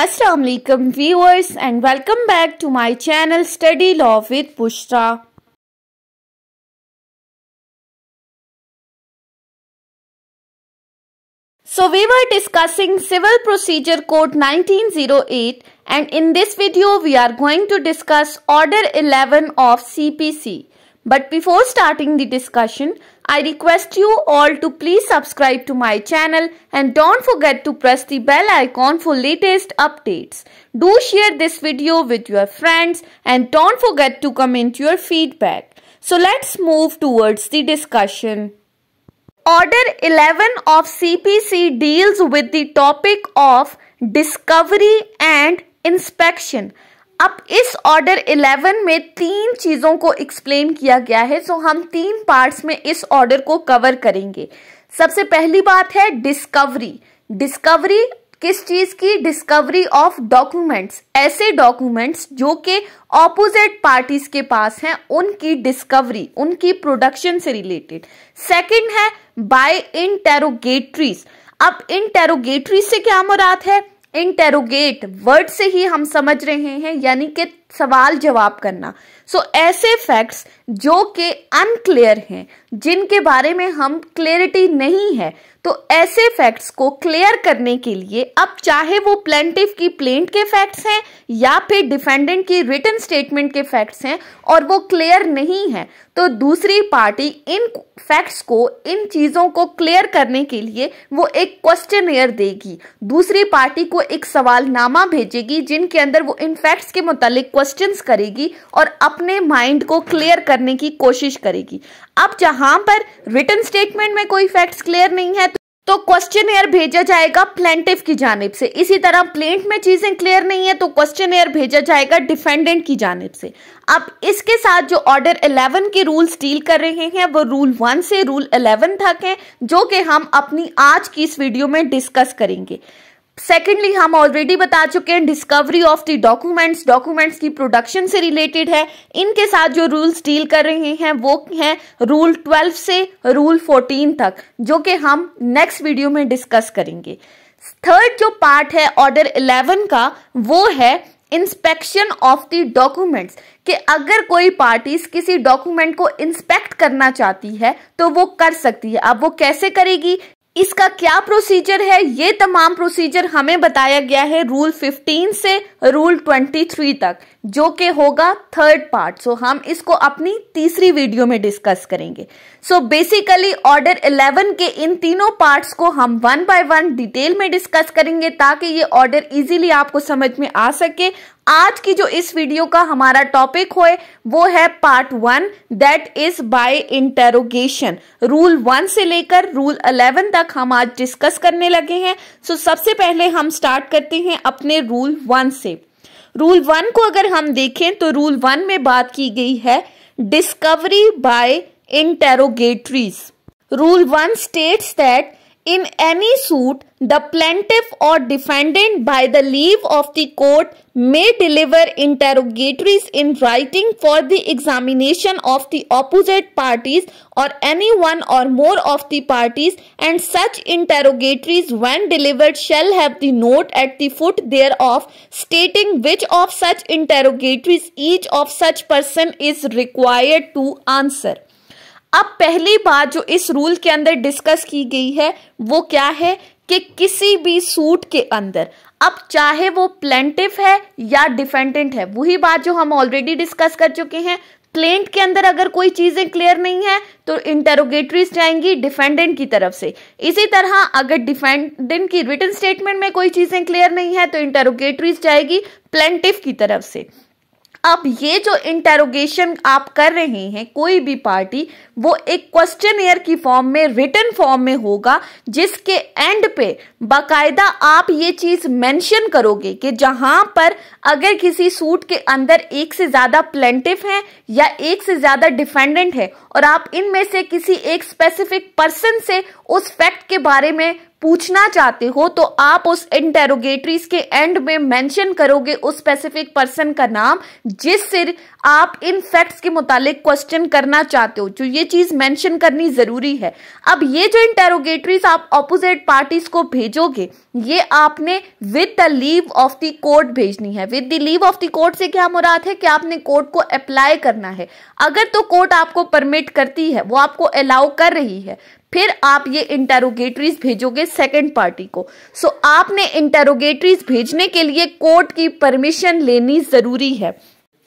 Assalamualaikum viewers and welcome back to my channel Study Law with Pushta. So we were discussing Civil Procedure Code 1908 and in this video we are going to discuss Order 11 of CPC but before starting the discussion, I request you all to please subscribe to my channel and don't forget to press the bell icon for latest updates. Do share this video with your friends and don't forget to comment your feedback. So let's move towards the discussion. Order 11 of CPC deals with the topic of discovery and inspection. अब इस order 11 में तीन चीज़ों को explain किया गया है सो हम तीन पार्ट्स में इस ऑर्डर को कवर करेंगे सबसे पहली बात है डिस्कवरी डिस्कवरी किस चीज की डिस्कवरी ऑफ डॉक्यूमेंट्स ऐसे डॉक्यूमेंट्स जो कि ऑपोजिट पार्टीज के पास हैं उनकी डिस्कवरी उनकी प्रोडक्शन से रिलेटेड सेकंड है बाय इंटेरोगेटरीज अब इंटेरोगेटरी से क्या मुराद है इंटेरोगेट वर्ड से ही हम समझ रहे हैं यानी कि सवाल जवाब करना सो so, ऐसे फैक्ट्स जो कि अनक्लियर हैं जिनके बारे में हम क्लियरिटी नहीं है तो ऐसे फैक्ट्स को क्लियर करने के लिए अब चाहे वो प्लेंटिव की प्लेंट के फैक्ट्स हैं या फिर डिफेंडेंट की रिटर्न स्टेटमेंट के फैक्ट्स हैं और वो क्लियर नहीं है तो दूसरी पार्टी इन फैक्ट्स को इन चीज़ों को क्लियर करने के लिए वो एक क्वेश्चन एयर देगी दूसरी पार्टी को एक सवालनामा भेजेगी जिनके अंदर वो इन फैक्ट्स के मुतालिक क्वेश्चन करेगी और अपने माइंड को क्लियर करने की कोशिश करेगी अब जहां पर रिटर्न स्टेटमेंट में कोई फैक्ट्स क्लियर नहीं है तो क्वेश्चन एयर भेजा जाएगा प्लेंटिव की जानब से इसी तरह प्लेंट में चीजें क्लियर नहीं है तो क्वेश्चन एयर भेजा जाएगा डिफेंडेंट की जानब से अब इसके साथ जो ऑर्डर 11 के रूल्स डील कर रहे हैं वो रूल 1 से रूल 11 तक हैं जो कि हम अपनी आज की इस वीडियो में डिस्कस करेंगे सेकेंडली हम ऑलरेडी बता चुके हैं discovery of the documents documents की प्रोडक्शन से रिलेटेड है इनके साथ जो रूल्स डील कर रहे हैं वो हैं रूल 12 से रूल 14 तक जो कि हम नेक्स्ट वीडियो में डिस्कस करेंगे थर्ड जो पार्ट है ऑर्डर 11 का वो है इंस्पेक्शन ऑफ द डॉक्यूमेंट्स कि अगर कोई पार्टी किसी डॉक्यूमेंट को इंस्पेक्ट करना चाहती है तो वो कर सकती है अब वो कैसे करेगी इसका क्या प्रोसीजर है ये तमाम प्रोसीजर हमें बताया गया है रूल 15 से रूल 23 तक जो कि होगा थर्ड पार्ट सो हम इसको अपनी तीसरी वीडियो में डिस्कस करेंगे सो बेसिकली ऑर्डर 11 के इन तीनों पार्ट्स को हम वन बाय वन डिटेल में डिस्कस करेंगे ताकि ये ऑर्डर इजीली आपको समझ में आ सके आज की जो इस वीडियो का हमारा टॉपिक हो वो है part one that is by interrogation rule one से लेकर रूल अलेवन तक हम आज डिस्कस करने लगे हैं सो so, सबसे पहले हम स्टार्ट करते हैं अपने रूल वन से रूल वन को अगर हम देखें तो रूल वन में बात की गई है discovery by interrogatories rule one states that in any suit, the plaintiff or defendant, by the leave of the court, may deliver interrogatories in writing for the examination of the opposite parties or any one or more of the parties, and such interrogatories, when delivered, shall have the note at the foot thereof stating which of such interrogatories each of such person is required to answer. अब पहली बात जो इस rule के अंदर discuss की गई है वो क्या है कि किसी भी सूट के अंदर अब चाहे वो प्लेंटिव है या डिफेंडेंट है वही बात जो हम ऑलरेडी डिस्कस कर चुके हैं क्लेंट के अंदर अगर कोई चीज़ें क्लियर नहीं है तो इंटेरोगेटरीज जाएंगी डिफेंडेंट की तरफ से इसी तरह अगर डिफेंडेंट की रिटर्न स्टेटमेंट में कोई चीज़ें क्लियर नहीं है तो इंटेरोगेटरीज जाएगी प्लेंटिव की तरफ से अब ये जो इंटेरोगेशन आप कर रहे हैं कोई भी पार्टी वो एक क्वेश्चन एयर की फॉर्म में रिटर्न फॉर्म में होगा जिसके एंड पे बाकायदा आप ये चीज मेंशन करोगे कि जहां पर अगर किसी सूट के अंदर एक से ज्यादा प्लेंटिव है या एक से ज्यादा डिफेंडेंट है और आप इनमें से किसी एक स्पेसिफिक पर्सन से उस फैक्ट के बारे में पूछना चाहते हो तो आप उस इंटेरोगेटरीज के एंड में मेंशन करोगे उस स्पेसिफिक पर्सन का नाम जिससे आप इन फैक्ट्स के मुतालिक क्वेश्चन करना चाहते हो जो ये चीज मेंशन करनी जरूरी है अब ये जो इंटेरोगेटरीज आप ऑपोजिट पार्टीज को भेजोगे ये आपने with the leave of the court भेजनी है with the leave of the court से क्या मुराद है कि आपने कोर्ट को अप्लाई करना है अगर तो कोर्ट आपको परमिट करती है वो आपको अलाउ कर रही है फिर आप ये इंटेरोगेटरीज भेजोगे सेकेंड पार्टी को सो so, आपने इंटेरोगेटरीज भेजने के लिए कोर्ट की परमिशन लेनी जरूरी है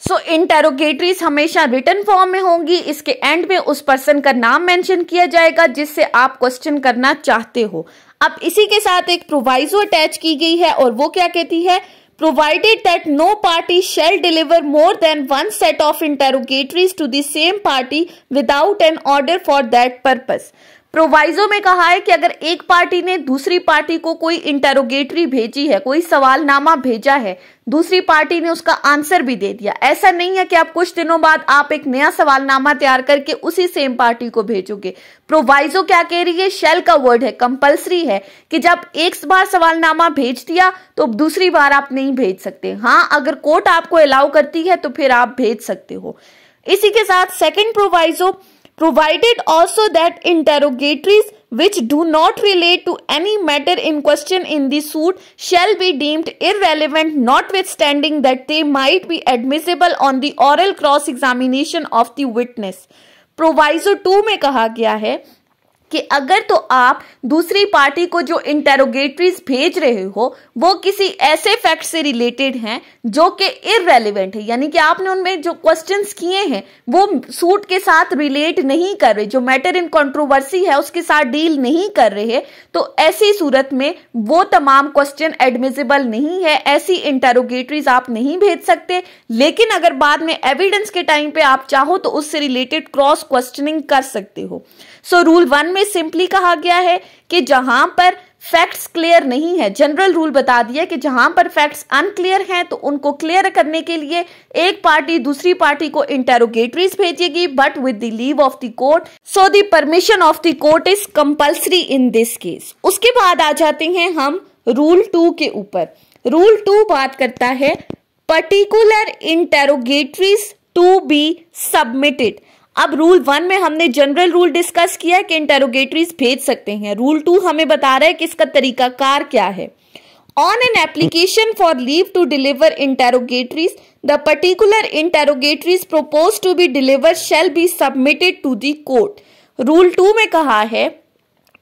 सो so, इंटेरोगेटरीज हमेशा रिटर्न फॉर्म में होंगी इसके एंड में उस पर्सन का नाम मेंशन किया जाएगा जिससे आप क्वेश्चन करना चाहते हो अब इसी के साथ एक प्रोवाइजो अटैच की गई है और वो क्या कहती है provided that no party shall deliver more than one set of interrogatories to the same party without an order for that purpose proviso में कहा है कि अगर एक पार्टी ने दूसरी पार्टी को कोई इंटेरोगेटरी भेजी है कोई सवालनामा भेजा है दूसरी पार्टी ने उसका आंसर भी दे दिया ऐसा नहीं है कि आप कुछ दिनों बाद आप एक नया सवालनामा तैयार करके उसी सेम पार्टी को भेजोगे प्रोवाइजो क्या कह रही है शेल का वर्ड है कंपल्सरी है कि जब एक बार सवालनामा भेज दिया तो दूसरी बार आप नहीं भेज सकते हाँ अगर कोर्ट आपको अलाउ करती है तो फिर आप भेज सकते हो इसी के साथ second proviso provided also that interrogatories which do not relate to any matter in question in the suit shall be deemed irrelevant notwithstanding that they might be admissible on the oral cross examination of the witness Proviso two two में कहा गया है कि अगर तो आप दूसरी party को जो इंटेरोगेटरीज भेज रहे हो वो किसी ऐसे फैक्ट से रिलेटेड हैं जो कि इरेलीवेंट है यानी कि आपने उनमें जो क्वेश्चंस किए हैं वो सूट के साथ रिलेट नहीं कर रहे जो मैटर इन कंट्रोवर्सी है उसके साथ डील नहीं कर रहे तो ऐसी सूरत में वो तमाम क्वेश्चन एडमिजिबल नहीं है ऐसी इंटेरोगेटरीज आप नहीं भेज सकते लेकिन अगर बाद में एविडेंस के टाइम पे आप चाहो तो उससे रिलेटेड क्रॉस क्वेश्चनिंग कर सकते हो सो रूल वन में में सिंपली कहा गया है कि जहां पर फैक्ट्स क्लियर नहीं है जनरल रूल बता दिया कि जहां पर फैक्ट्स अनक्लियर हैं तो उनको क्लियर करने के लिए एक पार्टी दूसरी पार्टी को इंटेरोगेटरीज भेजेगी but with the leave of the court so the permission of the court is compulsory in this case उसके बाद आ जाते हैं हम रूल टू के ऊपर रूल टू बात करता है particular interrogatories to be submitted अब रूल वन में हमने जनरल रूल डिस्कस किया है कि इंटेरोगेटरीज भेज सकते हैं रूल टू हमें बता रहा है कि इसका तरीका कार क्या है on an application for leave to deliver interrogatories the particular interrogatories propose to be deliver shall be submitted to the court rule two में कहा है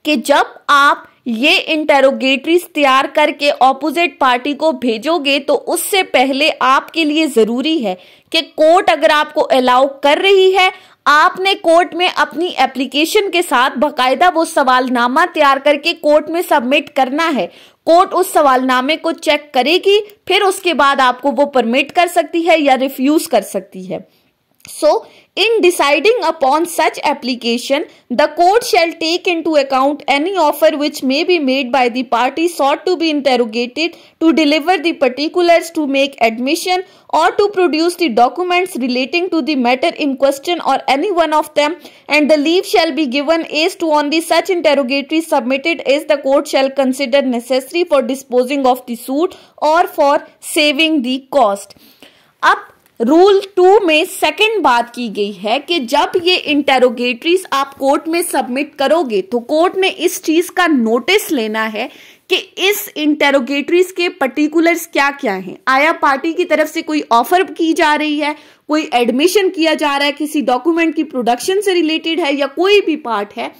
कि जब आप ये इंटेरोगेटरीज तैयार करके ऑपोजिट पार्टी को भेजोगे तो उससे पहले आपके लिए ज़रूरी है कि कोर्ट अगर आपको अलाउ कर रही है आपने कोर्ट में अपनी एप्लीकेशन के साथ बाकायदा वो सवालनामा तैयार करके कोर्ट में सबमिट करना है कोर्ट उस सवालनामे को चेक करेगी फिर उसके बाद आपको वो परमिट कर सकती है या रिफ्यूज कर सकती है So, in deciding upon such application, the court shall take into account any offer which may be made by the party sought to be interrogated to deliver the particulars to make admission or to produce the documents relating to the matter in question or any one of them and the leave shall be given as to only such interrogatory submitted as the court shall consider necessary for disposing of the suit or for saving the cost. Up rule two में second बात की गई है कि जब ये interrogatories आप court में सबमिट करोगे तो कोर्ट ने इस चीज का नोटिस लेना है कि इस इंटेरोगेटरीज के पर्टिकुलर्स क्या क्या हैं आया पार्टी की तरफ से कोई ऑफर की जा रही है कोई एडमिशन किया जा रहा है किसी डॉक्यूमेंट की प्रोडक्शन से रिलेटेड है या कोई भी पार्ट है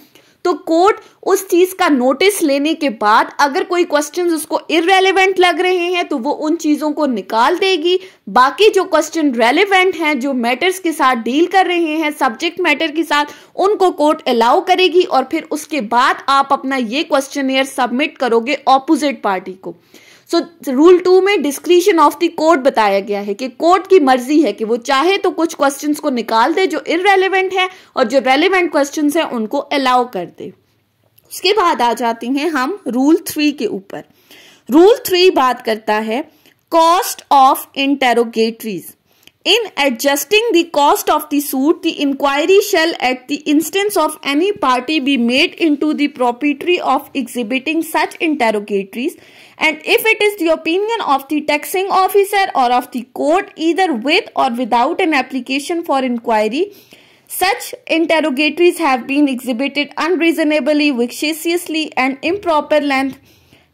तो कोर्ट उस चीज का नोटिस लेने के बाद अगर कोई क्वेश्चन उसको इरेलीवेंट लग रहे हैं तो वो उन चीजों को निकाल देगी बाकी जो क्वेश्चन रेलिवेंट हैं जो मैटर्स के साथ डील कर रहे हैं सब्जेक्ट मैटर के साथ उनको कोर्ट अलाउ करेगी और फिर उसके बाद आप अपना ये क्वेश्चन सबमिट करोगे ऑपोजिट पार्टी को सो रूल टू में डिस्क्रिशन ऑफ द कोर्ट बताया गया है कि कोर्ट की मर्जी है कि वो चाहे तो कुछ क्वेश्चन को निकाल दे जो इरेलीवेंट है और जो रेलिवेंट क्वेश्चन है उनको अलाउ कर दे उसके बाद आ जाती हैं हम रूल थ्री के ऊपर रूल थ्री बात करता है cost of interrogatories in adjusting the cost of the inquiry shall at the instance of any party be made into into the propriety of exhibiting such and if it is the opinion of the taxing officer or of the court either with or without an application for inquiry such interrogatories have been exhibited unreasonably vexatiously and improper length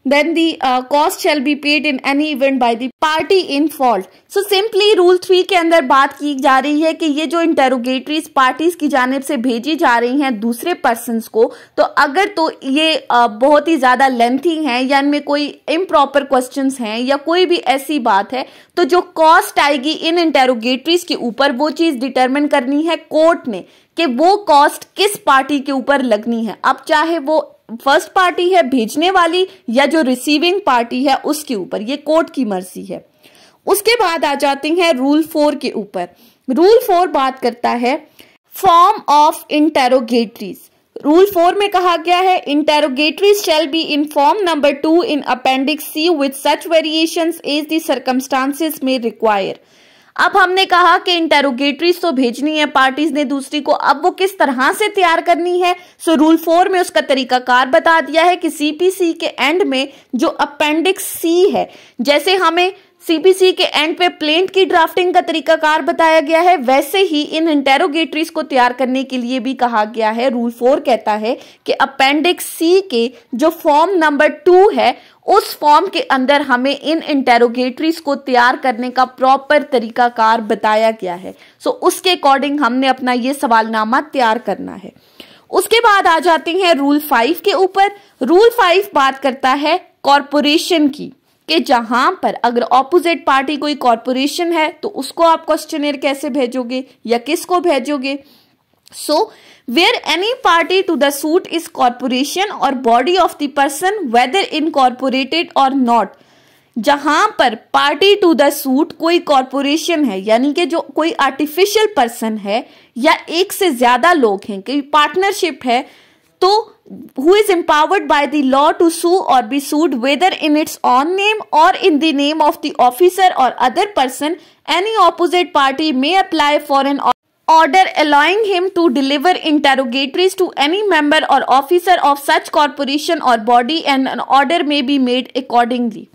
then the uh, cost shall be paid in any event by the party in fault. So simply rule three के अंदर बात की जा रही है कि ये जो इंटेरोगेटरीज पार्टीज की जानब से भेजी जा रही हैं दूसरे पर्सन को तो अगर तो ये uh, बहुत ही ज़्यादा लेंथी हैं या इनमें कोई इम्प्रॉपर क्वेश्चन हैं या कोई भी ऐसी बात है तो जो कॉस्ट आएगी इन इंटेरोगेटरीज के ऊपर वो चीज़ डिटर्मिन करनी है कोर्ट ने कि वो कॉस्ट किस पार्टी के ऊपर लगनी है अब चाहे वो फर्स्ट पार्टी है भेजने वाली या जो रिसीविंग पार्टी है उसके ऊपर ये कोर्ट की मर्जी है उसके बाद आ जाते हैं रूल फोर के ऊपर रूल फोर बात करता है form of interrogatories rule four में कहा गया है interrogatories shall be in form number two in appendix C with such variation as the circumstances may require अब हमने कहा कि इंटेरोगेटरीज तो भेजनी है पार्टीज ने दूसरी को अब वो किस तरह से तैयार करनी है सो रूल फोर में उसका कार बता दिया है कि सीपीसी के एंड में जो अपेंडिक्स सी है जैसे हमें सीपीसी के एंड पे प्लेंट की ड्राफ्टिंग का तरीका कार बताया गया है वैसे ही इन इंटेरोगेटरीज को तैयार करने के लिए भी कहा गया है रूल फोर कहता है कि अपेंडिक्स सी के जो फॉर्म नंबर टू है उस फॉर्म के अंदर हमें इन इंटेरोगेटरीज को तैयार करने का प्रॉपर कार बताया गया है सो so, उसके अकॉर्डिंग हमने अपना ये सवालनामा तैयार करना है उसके बाद आ जाते हैं रूल फाइव के ऊपर रूल फाइव बात करता है कॉरपोरेशन की कि जहां पर अगर ऑपोजिट पार्टी कोई कॉरपोरेशन है तो उसको आप क्वेश्चन कैसे भेजोगे या किसको भेजोगे so where any party to the suit is corporation or body of the person whether incorporated or not जहां पर पार्टी टू द सूट कोई कॉरपोरेशन है यानी कि जो कोई आर्टिफिशियल पर्सन है या एक से ज्यादा लोग हैं कि पार्टनरशिप है तो who is empowered by the law to sue or be sued whether in its own name or in the name of the officer or other person any opposite party may apply for an order allowing him to deliver interrogatories to any member or officer of such corporation or body and an order may be made accordingly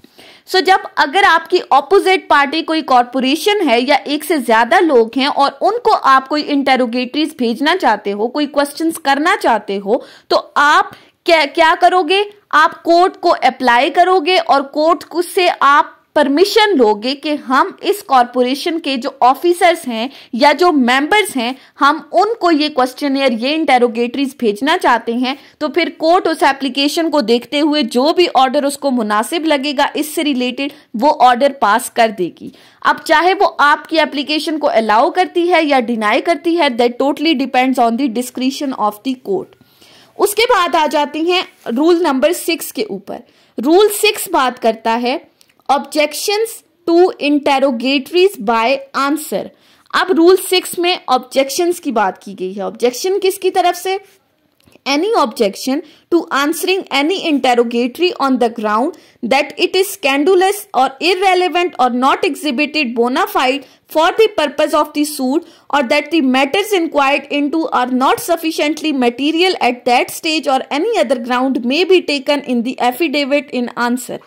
so so, जब अगर आपकी opposite party कोई corporation है या एक से ज्यादा लोग हैं और उनको आप कोई इंटेरोगेटरीज भेजना चाहते हो कोई क्वेश्चंस करना चाहते हो तो आप क्या क्या करोगे आप कोर्ट को अप्लाई करोगे और कोर्ट को से आप परमिशन लोगे कि हम इस कॉरपोरेशन के जो ऑफिसर्स हैं या जो मेंबर्स हैं हम उनको ये क्वेश्चन ये इंटेरोगेटरीज भेजना चाहते हैं तो फिर कोर्ट उस एप्लीकेशन को देखते हुए जो भी ऑर्डर उसको मुनासिब लगेगा इससे रिलेटेड वो ऑर्डर पास कर देगी अब चाहे वो आपकी एप्लीकेशन को अलाउ करती है या डिनाई करती है that totally depends on the discretion of the court उसके बाद आ जाती हैं रूल नंबर सिक्स के ऊपर रूल सिक्स बात करता है objections to interrogatories by answer अब रूल सिक्स में ऑब्जेक्शंस की बात की गई है ऑब्जेक्शन किसकी तरफ से any objection to answering any interrogatory on the ground that it is scandalous or irrelevant or not exhibited bona fide for the purpose of the suit or that the matters inquired into are not sufficiently material at that stage or any other ground may be taken in the affidavit in answer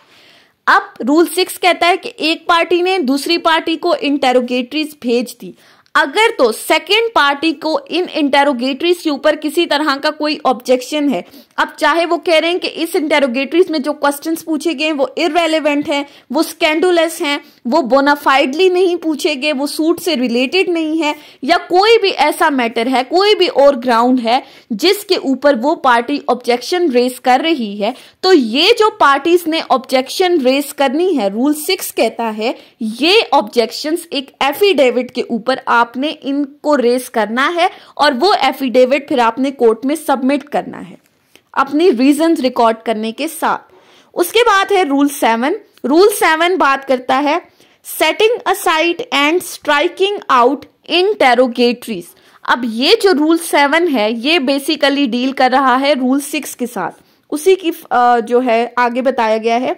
अब rule six कहता है कि एक party ने दूसरी party को interrogatories भेज दी अगर तो सेकेंड पार्टी को इन इंटेरोगेटरीज के ऊपर किसी तरह का कोई ऑब्जेक्शन है अब चाहे वो कह रहे हैं कि इस इंटेरोगेटरीज में जो क्वेश्चंस पूछे गए वो इरेलीवेंट हैं वो स्कैंडुलस हैं वो बोनाफाइडली नहीं पूछे गए वो सूट से रिलेटेड नहीं है या कोई भी ऐसा मैटर है कोई भी और ग्राउंड है जिसके ऊपर वो पार्टी ऑब्जेक्शन रेस कर रही है तो ये जो पार्टीज ने ऑब्जेक्शन रेस करनी है रूल सिक्स कहता है ये ऑब्जेक्शन एक एफिडेविट के ऊपर आप आपने इनको रेस करना है और वो एफिडेविट फिर आपने कोर्ट में सबमिट करना है अपनी रीजंस रिकॉर्ड करने के साथ उसके बाद है रूल सेवन रूल सेवन बात करता है setting aside and striking out interrogatories अब ये जो रूल सेवन है ये बेसिकली डील कर रहा है रूल सिक्स के साथ उसी की जो है आगे बताया गया है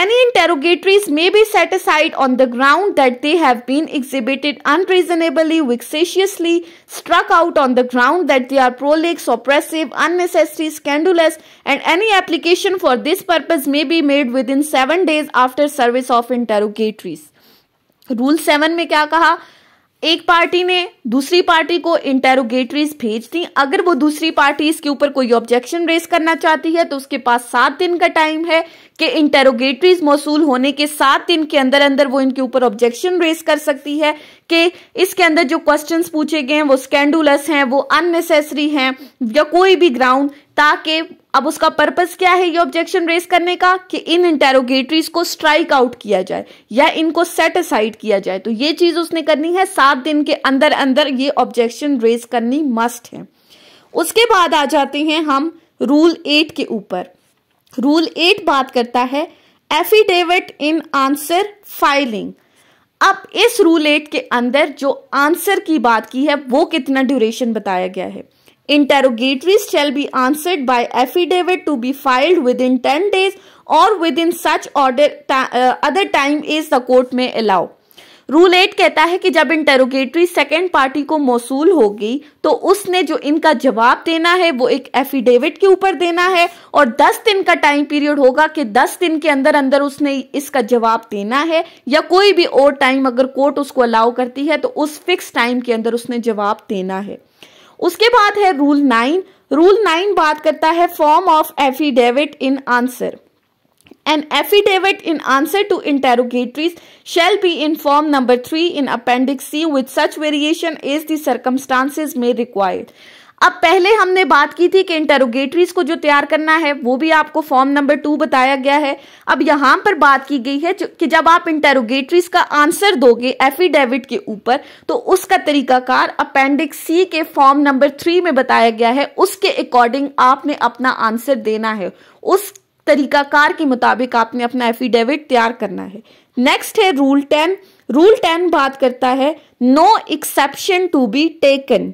Any interrogatories may be set aside on the ground that they have been exhibited unreasonably, vexatiously, struck out on the ground that they are prolix, oppressive, unnecessary, scandalous, and any application for this purpose may be made within seven days after service of interrogatories. Rule seven, में kya kaha? एक party ने दूसरी party को interrogatories भेज दी अगर वो दूसरी party इसके ऊपर कोई ऑब्जेक्शन रेस करना चाहती है तो उसके पास सात दिन का टाइम है कि इंटेरोगेटरीज मौसूल होने के सात दिन के अंदर अंदर वो इनके ऊपर ऑब्जेक्शन रेस कर सकती है कि इसके अंदर जो क्वेश्चंस पूछे गए हैं वो स्कैंडुलस हैं वो अननेसेसरी हैं या कोई भी ग्राउंड ताकि अब उसका पर्पस क्या है ये ऑब्जेक्शन रेस करने का कि इन इंटेरोगेटरीज को स्ट्राइक आउट किया जाए या इनको सेट असाइड किया जाए तो ये चीज उसने करनी है सात दिन के अंदर अंदर ये ऑब्जेक्शन रेस करनी मस्ट है उसके बाद आ जाते हैं हम रूल एट के ऊपर रूल एट बात करता है एफिडेविट इन आंसर फाइलिंग अब इस रूल एट के अंदर जो आंसर की बात की है वो कितना ड्यूरेशन बताया गया है Interrogatories shall be answered by affidavit to be filed within 10 days or within such order uh, other time is the court may allow. Rule eight कहता है कि जब इंटेरोगेटरी सेकेंड पार्टी को मौसूल होगी तो उसने जो इनका जवाब देना है वो एक एफिडेविट के ऊपर देना है और 10 दिन का टाइम पीरियड होगा कि 10 दिन के अंदर अंदर उसने इसका जवाब देना है या कोई भी और टाइम अगर कोर्ट उसको अलाउ करती है तो उस फिक्स टाइम के अंदर उसने जवाब देना है उसके बाद है रूल नाइन रूल नाइन बात करता है form of affidavit in answer an affidavit in answer to interrogatories shall be in form number three in appendix C with such variation is the circumstances may required अब पहले हमने बात की थी कि इंटरोगेटरीज को जो तैयार करना है वो भी आपको फॉर्म नंबर टू बताया गया है अब यहां पर बात की गई है कि जब आप इंटरोगेटरीज का आंसर दोगे एफिडेविट के ऊपर तो उसका तरीकाकार अपेंडिक्स सी के फॉर्म नंबर थ्री में बताया गया है उसके अकॉर्डिंग आपने अपना आंसर देना है उस तरीकाकार के मुताबिक आपने अपना एफिडेविट तैयार करना है नेक्स्ट है रूल टेन रूल टेन बात करता है no exception to be taken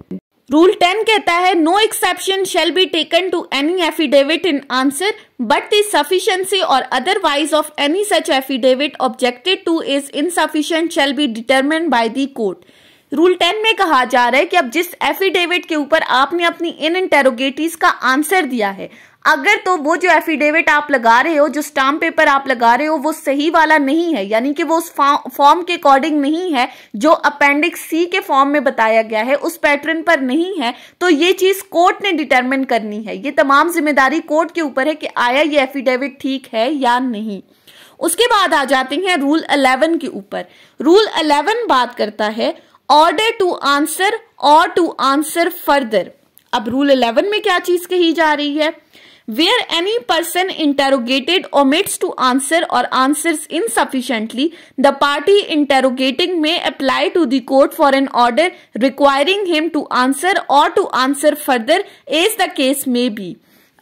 rule ten कहता है no exception shall be taken to any affidavit in answer but the sufficiency or otherwise of any such affidavit objected to is insufficient shall be determine by the court rule ten में कहा जा रहा है कि अब जिस affidavit के ऊपर आपने अपनी इन इंटेरोगेटिव का आंसर दिया है अगर तो वो जो एफिडेविट आप लगा रहे हो जो स्टाम्प पेपर आप लगा रहे हो वो सही वाला नहीं है यानी कि वो उस फॉर्म के अकॉर्डिंग नहीं है जो अपेंडिक्स सी के फॉर्म में बताया गया है उस पैटर्न पर नहीं है तो ये चीज कोर्ट ने डिटरमिन करनी है ये तमाम जिम्मेदारी कोर्ट के ऊपर है कि आया ये एफिडेविट ठीक है या नहीं उसके बाद आ जाते हैं रूल अलेवन के ऊपर रूल अलेवन बात करता है order to answer or to answer further अब रूल अलेवन में क्या चीज कही जा रही है where any person interrogated omits to answer or answers insufficiently the party interrogating may apply to the court for an order requiring him to answer or to answer further as the case may be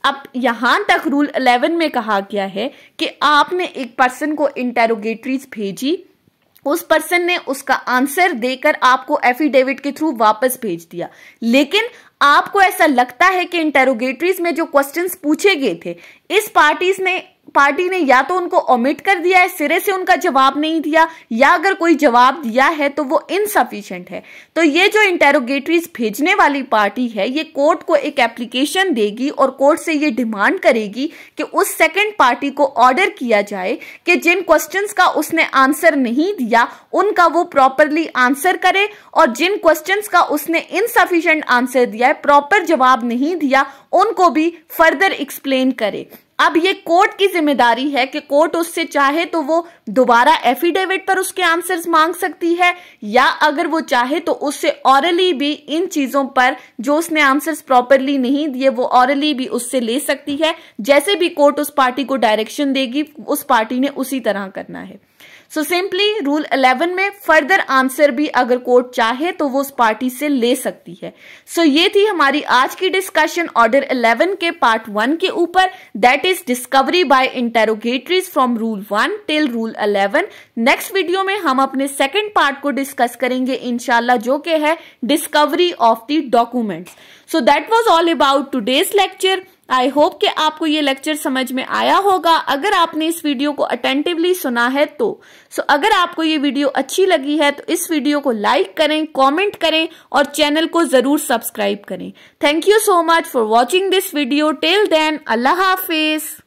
अब यहां तक rule eleven में कहा गया है कि आपने एक पर्सन को इंटेरोगेटरीज भेजी उस पर्सन ने उसका आंसर देकर आपको एफिडेविट के थ्रू वापस भेज दिया लेकिन आपको ऐसा लगता है कि इंटेरोगेटरीज में जो क्वेश्चंस पूछे गए थे इस पार्टीज ने पार्टी ने या तो उनको ओमिट कर दिया है सिरे से उनका जवाब नहीं दिया या अगर कोई जवाब दिया है तो वो इनसफिशेंट है तो ये जो इंटेरोगेटरीज भेजने वाली पार्टी है ये कोर्ट को एक एप्लीकेशन देगी और कोर्ट से ये डिमांड करेगी कि उस सेकेंड पार्टी को ऑर्डर किया जाए कि जिन क्वेश्चन का उसने आंसर नहीं दिया उनका वो प्रॉपरली आंसर करे और जिन क्वेश्चन का उसने इनसफिशियंट आंसर दिया है प्रॉपर जवाब नहीं दिया उनको भी फर्दर एक्सप्लेन करे अब ये कोर्ट की जिम्मेदारी है कि कोर्ट उससे चाहे तो वो दोबारा एफिडेविट पर उसके आंसर्स मांग सकती है या अगर वो चाहे तो उससे ऑरली भी इन चीजों पर जो उसने आंसर्स प्रॉपरली नहीं दिए वो ऑरली भी उससे ले सकती है जैसे भी कोर्ट उस पार्टी को डायरेक्शन देगी उस पार्टी ने उसी तरह करना है सो सिंपली रूल 11 में फर्दर आंसर भी अगर कोर्ट चाहे तो वो उस पार्टी से ले सकती है सो so, ये थी हमारी आज की डिस्कशन ऑर्डर 11 के पार्ट 1 के ऊपर that is discovery by interrogatories from rule 1 till rule 11 next video में हम अपने सेकेंड पार्ट को डिस्कस करेंगे इनशाला जो के है discovery of the documents so that was all about today's lecture I hope कि आपको ये लेक्चर समझ में आया होगा अगर आपने इस वीडियो को अटेंटिवली सुना है तो सो so, अगर आपको ये वीडियो अच्छी लगी है तो इस वीडियो को लाइक करें कमेंट करें और चैनल को ज़रूर सब्सक्राइब करें thank you so much for watching this video till then अल्लाह हाफिज़